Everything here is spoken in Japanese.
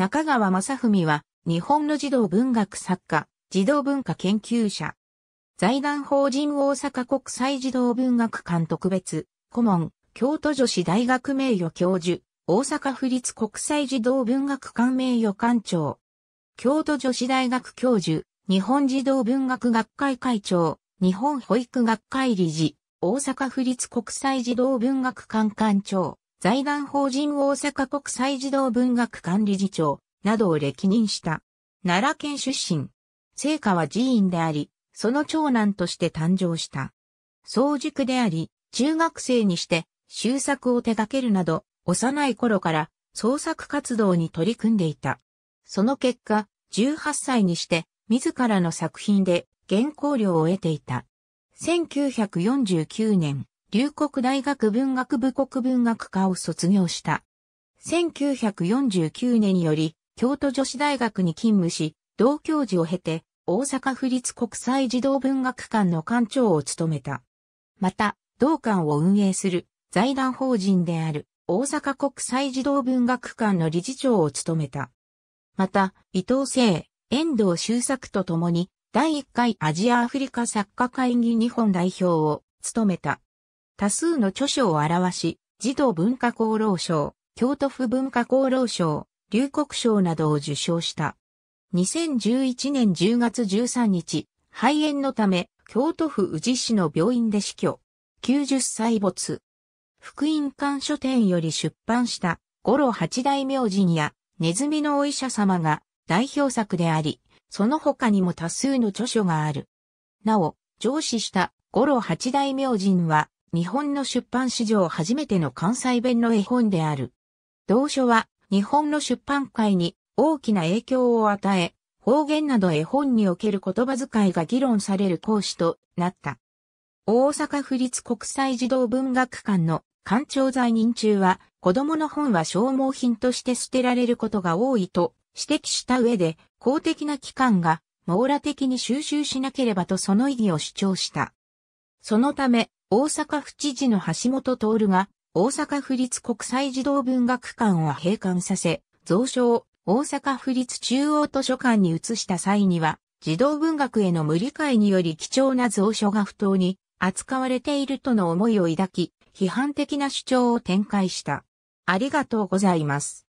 中川正文は、日本の児童文学作家、児童文化研究者。財団法人大阪国際児童文学館特別、顧問、京都女子大学名誉教授、大阪府立国際児童文学館名誉館長。京都女子大学教授、日本児童文学学会会長、日本保育学会理事、大阪府立国際児童文学館館長、財団法人大阪国際児童文学管理事長などを歴任した。奈良県出身。聖火は寺院であり、その長男として誕生した。早熟であり、中学生にして修作を手掛けるなど、幼い頃から創作活動に取り組んでいた。その結果、18歳にして自らの作品で原稿料を得ていた。1949年、留国大学文学部国文学科を卒業した。1949年により、京都女子大学に勤務し、同教授を経て、大阪府立国際児童文学館の館長を務めた。また、同館を運営する財団法人である大阪国際児童文学館の理事長を務めた。また、伊藤聖、遠藤周作と共に第1回アジアアフリカ作家会議日本代表を務めた。多数の著書を表し、児童文化功労賞、京都府文化功労賞、龍国賞などを受賞した。2011年10月13日、肺炎のため、京都府宇治市の病院で死去。90歳没。福音館書店より出版した、五路八大名人や、ネズミのお医者様が代表作であり、その他にも多数の著書がある。なお、上司した五路八大名人は、日本の出版史上初めての関西弁の絵本である。同書は日本の出版界に大きな影響を与え、方言など絵本における言葉遣いが議論される講師となった。大阪府立国際児童文学館の館長在任中は子供の本は消耗品として捨てられることが多いと指摘した上で公的な機関が網羅的に収集しなければとその意義を主張した。そのため大阪府知事の橋本徹が、大阪府立国際児童文学館を閉館させ、蔵書を大阪府立中央図書館に移した際には、児童文学への無理解により貴重な蔵書が不当に扱われているとの思いを抱き、批判的な主張を展開した。ありがとうございます。